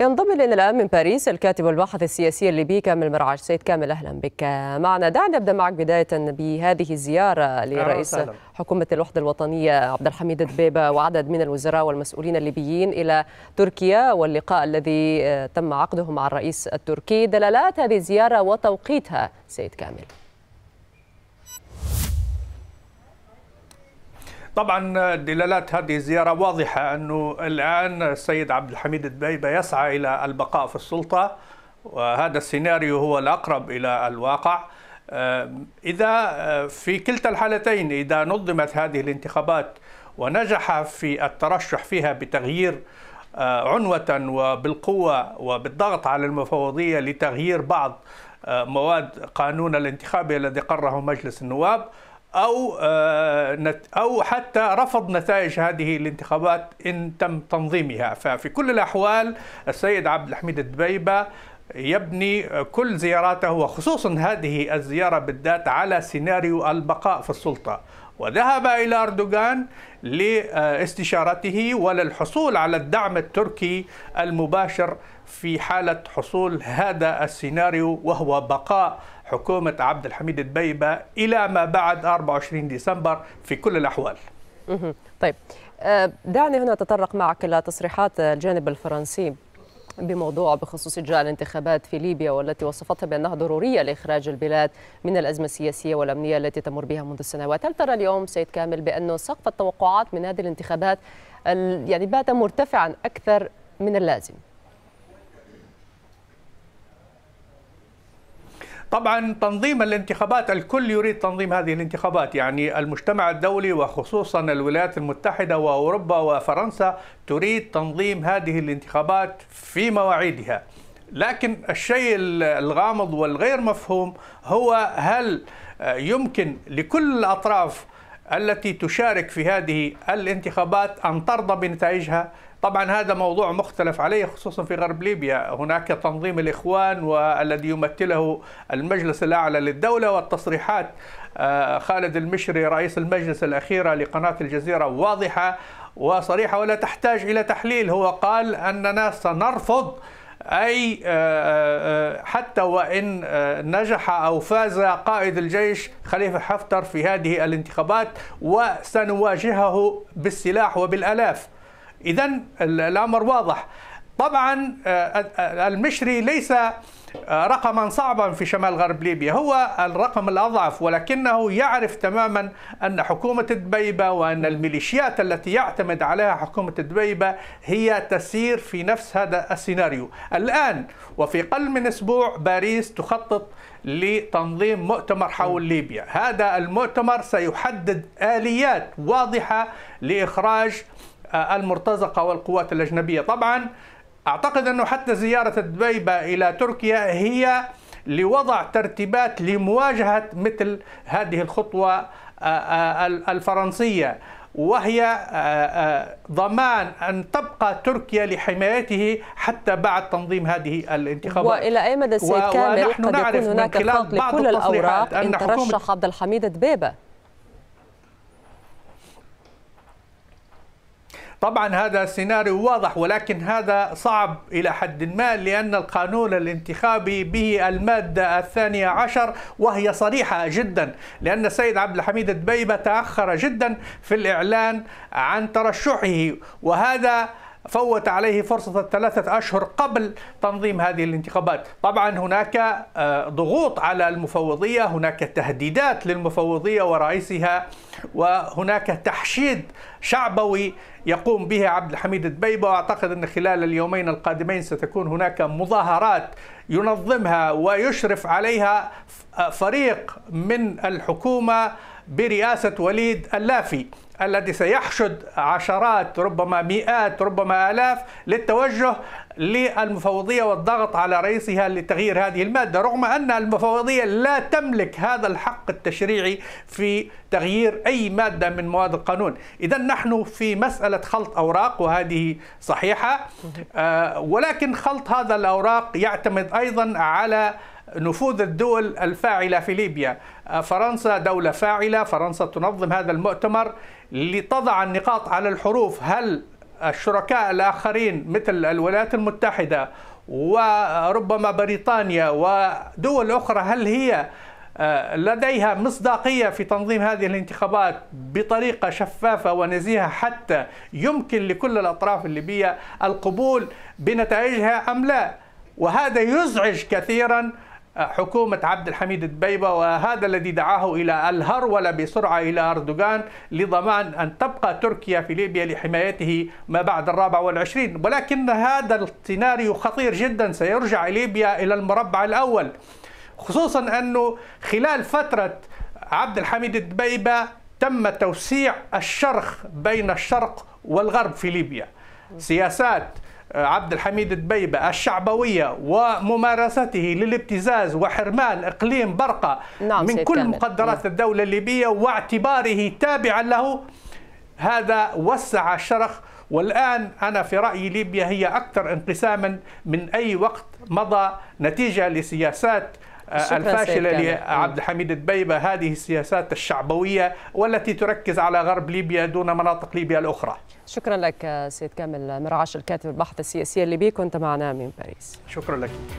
ينضم الينا الان من باريس الكاتب والباحث السياسي الليبي كامل مرعش سيد كامل اهلا بك معنا دعنا نبدا معك بدايه بهذه الزياره لرئيس حكومه الوحده الوطنيه عبد الحميد دبيبه وعدد من الوزراء والمسؤولين الليبيين الى تركيا واللقاء الذي تم عقده مع الرئيس التركي دلالات هذه الزياره وتوقيتها سيد كامل طبعا دلالات هذه الزيارة واضحة أنه الآن السيد عبد الحميد الدبيبة يسعى إلى البقاء في السلطة وهذا السيناريو هو الأقرب إلى الواقع آه، إذا آه، في كلتا الحالتين إذا نظمت هذه الانتخابات ونجح في الترشح فيها بتغيير آه، عنوة وبالقوة وبالضغط على المفوضية لتغيير بعض مواد قانون الانتخابي الذي قره مجلس النواب او آه، او حتى رفض نتائج هذه الانتخابات ان تم تنظيمها ففي كل الاحوال السيد عبد الحميد الدبيبه يبني كل زياراته وخصوصا هذه الزياره بالذات على سيناريو البقاء في السلطه وذهب إلى أردوغان لاستشارته وللحصول على الدعم التركي المباشر في حالة حصول هذا السيناريو وهو بقاء حكومة عبد الحميد البيبة إلى ما بعد 24 ديسمبر في كل الأحوال طيب آه، دعني هنا أتطرق معك إلى تصريحات الجانب الفرنسي بموضوع بخصوص إجراء الانتخابات في ليبيا والتي وصفتها بأنها ضرورية لإخراج البلاد من الأزمة السياسية والأمنية التي تمر بها منذ سنوات هل ترى اليوم سيد كامل بأنه سقف التوقعات من هذه الانتخابات يعني بات مرتفعا أكثر من اللازم طبعا تنظيم الانتخابات الكل يريد تنظيم هذه الانتخابات يعني المجتمع الدولي وخصوصا الولايات المتحدة وأوروبا وفرنسا تريد تنظيم هذه الانتخابات في مواعيدها لكن الشيء الغامض والغير مفهوم هو هل يمكن لكل الأطراف التي تشارك في هذه الانتخابات أن ترضى بنتائجها طبعا هذا موضوع مختلف عليه خصوصا في غرب ليبيا هناك تنظيم الإخوان والذي يمثله المجلس الأعلى للدولة والتصريحات آه، خالد المشري رئيس المجلس الأخيرة لقناة الجزيرة واضحة وصريحة ولا تحتاج إلى تحليل هو قال أننا سنرفض أي آه، آه، آه، حتى وإن نجح أو فاز قائد الجيش خليفة حفتر في هذه الانتخابات وسنواجهه بالسلاح وبالألاف إذا الأمر واضح طبعا آه، آه، المشري ليس آه، رقما صعبا في شمال غرب ليبيا هو الرقم الأضعف ولكنه يعرف تماما أن حكومة دبيبة وأن الميليشيات التي يعتمد عليها حكومة دبيبة هي تسير في نفس هذا السيناريو الآن وفي قل من أسبوع باريس تخطط لتنظيم مؤتمر حول ليبيا هذا المؤتمر سيحدد آليات واضحة لإخراج المرتزقة والقوات الأجنبية طبعا أعتقد أنه حتى زيارة دبيبة إلى تركيا هي لوضع ترتيبات لمواجهة مثل هذه الخطوة آه، آه، الفرنسية وهي آه، ضمان أن تبقى تركيا لحمايته حتى بعد تنظيم هذه الانتخابات وإلى أي مدى سيد كامل قد يكون هناك خلط لكل الأوراق أن ترشح عبد الحميد دبيبة طبعا هذا سيناريو واضح ولكن هذا صعب إلى حد ما لأن القانون الانتخابي به المادة الثانية عشر وهي صريحة جدا لأن السيد عبد الحميد الدبيبة تأخر جدا في الإعلان عن ترشحه وهذا فوت عليه فرصة الثلاثة أشهر قبل تنظيم هذه الانتخابات طبعا هناك آه، ضغوط على المفوضية هناك تهديدات للمفوضية ورئيسها وهناك تحشيد شعبوي يقوم به عبد الحميد الدبيبة وأعتقد أن خلال اليومين القادمين ستكون هناك مظاهرات ينظمها ويشرف عليها آه، فريق من الحكومة برئاسة وليد اللافي الذي سيحشد عشرات ربما مئات ربما آلاف للتوجه للمفوضية والضغط على رئيسها لتغيير هذه المادة رغم أن المفوضية لا تملك هذا الحق التشريعي في تغيير أي مادة من مواد القانون إذا نحن في مسألة خلط أوراق وهذه صحيحة آه، ولكن خلط هذا الأوراق يعتمد أيضا على نفوذ الدول الفاعلة في ليبيا آه، فرنسا دولة فاعلة فرنسا تنظم هذا المؤتمر لتضع النقاط على الحروف هل الشركاء الآخرين مثل الولايات المتحدة وربما بريطانيا ودول أخرى هل هي آه، لديها مصداقية في تنظيم هذه الانتخابات بطريقة شفافة ونزيهة حتى يمكن لكل الأطراف الليبية القبول بنتائجها أم لا وهذا يزعج كثيرا حكومة عبد الحميد دبيبة وهذا الذي دعاه إلى الهرولة بسرعة إلى أردوغان لضمان أن تبقى تركيا في ليبيا لحمايته ما بعد الرابع والعشرين ولكن هذا السيناريو خطير جدا سيرجع ليبيا إلى المربع الأول خصوصا أنه خلال فترة عبد الحميد دبيبة تم توسيع الشرخ بين الشرق والغرب في ليبيا سياسات آه، عبد الحميد الدبيبة الشعبوية وممارسته للابتزاز وحرمان إقليم برقة نعم من كل كامل. مقدرات نعم. الدولة الليبية واعتباره تابعا له هذا وسع الشرخ والآن أنا في رأيي ليبيا هي أكثر انقساما من أي وقت مضى نتيجة لسياسات الفاشلة لعبد الحميد دبيبة هذه السياسات الشعبوية والتي تركز على غرب ليبيا دون مناطق ليبيا الأخرى شكرا لك سيد كامل مرعش الكاتب البحث السياسي الليبي كنت معنا من باريس شكرا لك